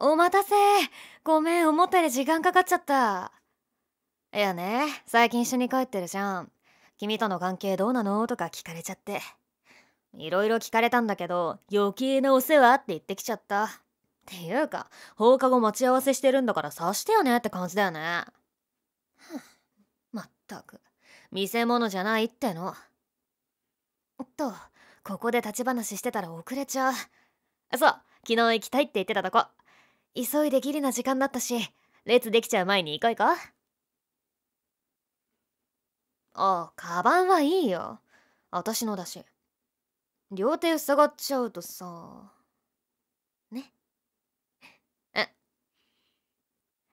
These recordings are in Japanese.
お待たせごめん思ったより時間かかっちゃったいやね最近一緒に帰ってるじゃん君との関係どうなのとか聞かれちゃっていろいろ聞かれたんだけど余計なお世話って言ってきちゃったっていうか放課後待ち合わせしてるんだから察してよねって感じだよねまったく見せ物じゃないってのとここで立ち話してたら遅れちゃうそう昨日行きたいって言ってたとこ急いでギリな時間だったし列できちゃう前に行こう行こうああカバンはいいよ私のだし両手塞がっちゃうとさねあ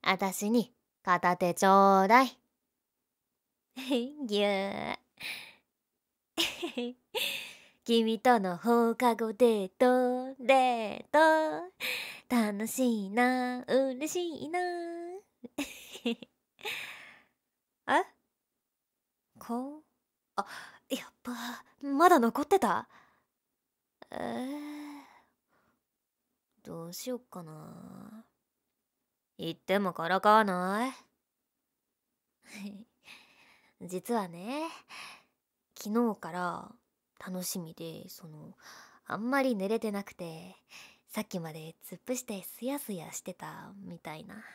私に片手ちょうだいぎゅ ー君との放課後デートデート楽しいな嬉しいなえ こあやっぱまだ残ってたえー、どうしよっかな言ってもからかわない 実はね昨日から楽しみでそのあんまり寝れてなくてさっきまで突っ伏してすやすやしてたみたいな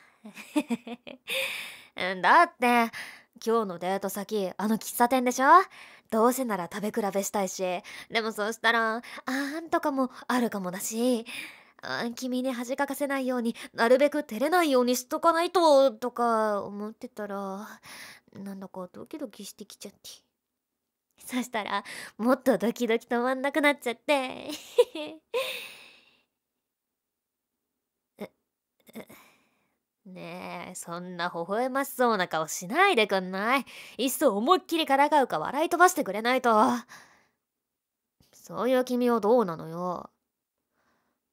だって今日のデート先あの喫茶店でしょどうせなら食べ比べしたいしでもそうしたらあーんとかもあるかもだし君に恥かかせないようになるべく照れないようにしとかないととか思ってたらなんだかドキドキしてきちゃって。そしたらもっとドキドキ止まんなくなっちゃって ねえそんな微笑ましそうな顔しないでくんないいっそ思いっきりからかうか笑い飛ばしてくれないとそういう君はどうなのよ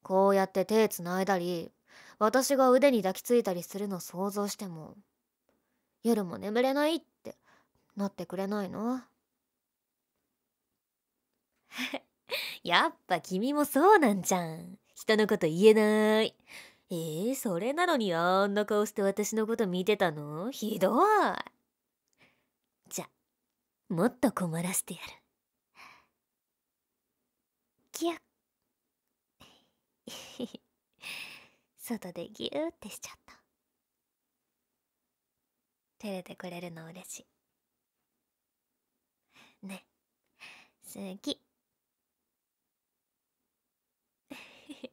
こうやって手つないだり私が腕に抱きついたりするの想像しても夜も眠れないってなってくれないの やっぱ君もそうなんじゃん。人のこと言えない。えー、それなのにあんな顔して私のこと見てたのひどい。じゃ、もっと困らせてやる。ぎゅっ。外でぎゅーってしちゃった。照れてくれるの嬉しい。ね、好き。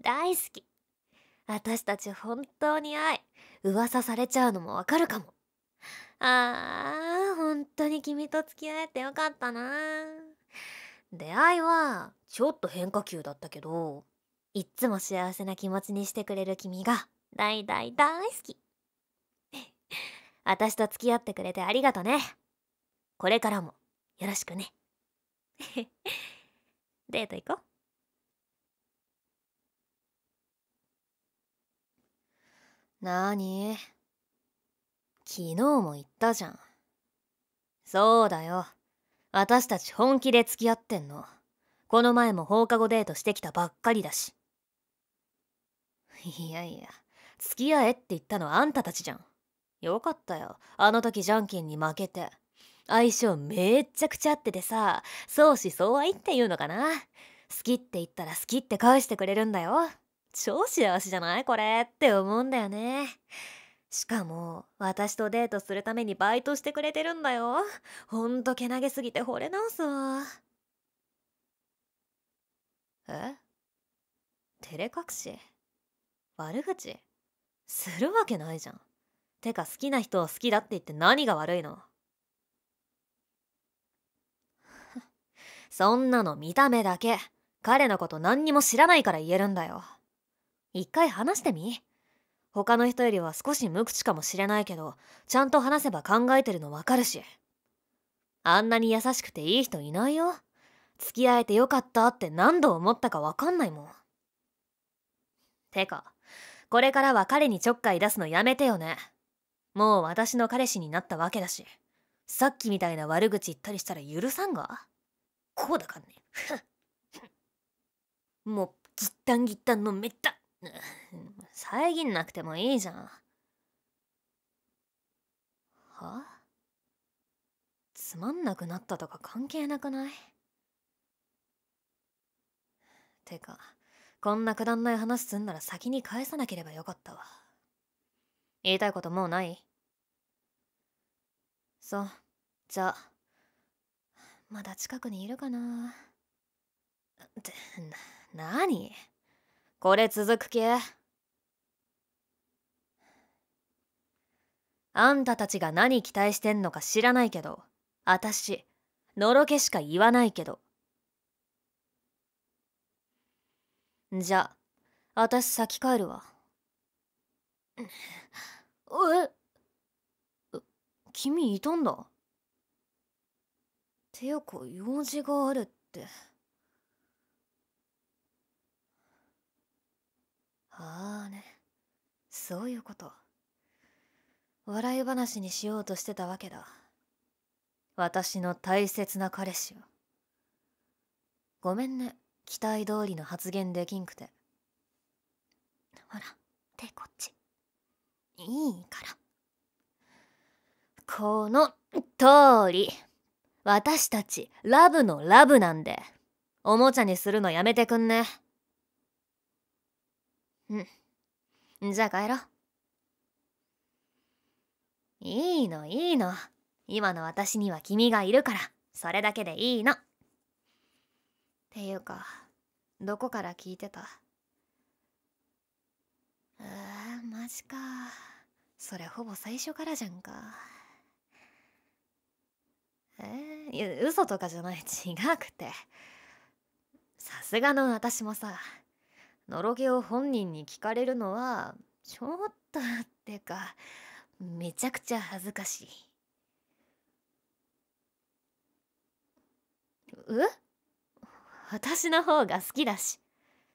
大好き私たち本当に愛噂されちゃうのもわかるかもあー本当に君と付き合えてよかったな出会いはちょっと変化球だったけどいっつも幸せな気持ちにしてくれる君が大大大好き私と付き合ってくれてありがとねこれからもよろしくね デート行こうなに昨日も言ったじゃん。そうだよ。私たち本気で付き合ってんの。この前も放課後デートしてきたばっかりだし。いやいや、付き合えって言ったのあんたたちじゃん。よかったよ。あの時ジャンキンに負けて。相性めっちゃくちゃ合っててさ、相思相愛っていうのかな。好きって言ったら好きって返してくれるんだよ。超幸せじゃないこれって思うんだよね。しかも、私とデートするためにバイトしてくれてるんだよ。ほんとけなげすぎて惚れ直すわ。え照れ隠し悪口するわけないじゃん。てか好きな人を好きだって言って何が悪いの そんなの見た目だけ。彼のこと何にも知らないから言えるんだよ。一回話してみ他の人よりは少し無口かもしれないけどちゃんと話せば考えてるのわかるしあんなに優しくていい人いないよ付き合えてよかったって何度思ったかわかんないもんてかこれからは彼にちょっかい出すのやめてよねもう私の彼氏になったわけだしさっきみたいな悪口言ったりしたら許さんがこうだかんねもうギッタンギッタンのめった 遮んなくてもいいじゃん。はあつまんなくなったとか関係なくないてかこんなくだんない話すんなら先に返さなければよかったわ言いたいこともうないそうじゃあまだ近くにいるかなってな何これ続くけあんたたちが何期待してんのか知らないけどあたしのろけしか言わないけどじゃああたし先帰るわえ君いたんだていうか用事があるって。ああねそういうこと笑い話にしようとしてたわけだ私の大切な彼氏をごめんね期待通りの発言できんくてほら手こっちいいからこの通り私たちラブのラブなんでおもちゃにするのやめてくんね。うんじゃあ帰ろういいのいいの今の私には君がいるからそれだけでいいのっていうかどこから聞いてたうん、マジかそれほぼ最初からじゃんかえー、い嘘とかじゃない違くてさすがの私もさのろげを本人に聞かれるのはちょっとってかめちゃくちゃ恥ずかしいえ私の方が好きだし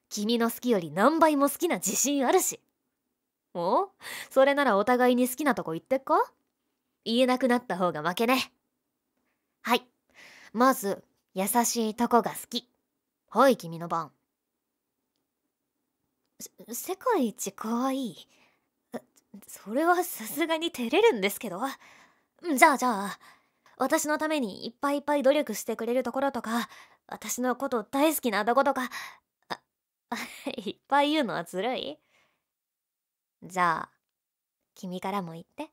君の好きより何倍も好きな自信あるしおそれならお互いに好きなとこ言ってっか言えなくなった方が負けねはいまず優しいとこが好きはい君の番世界一可愛いそれはさすがに照れるんですけどじゃあじゃあ私のためにいっぱいいっぱい努力してくれるところとか私のこと大好きなとことかあ いっぱい言うのはずるいじゃあ君からも言って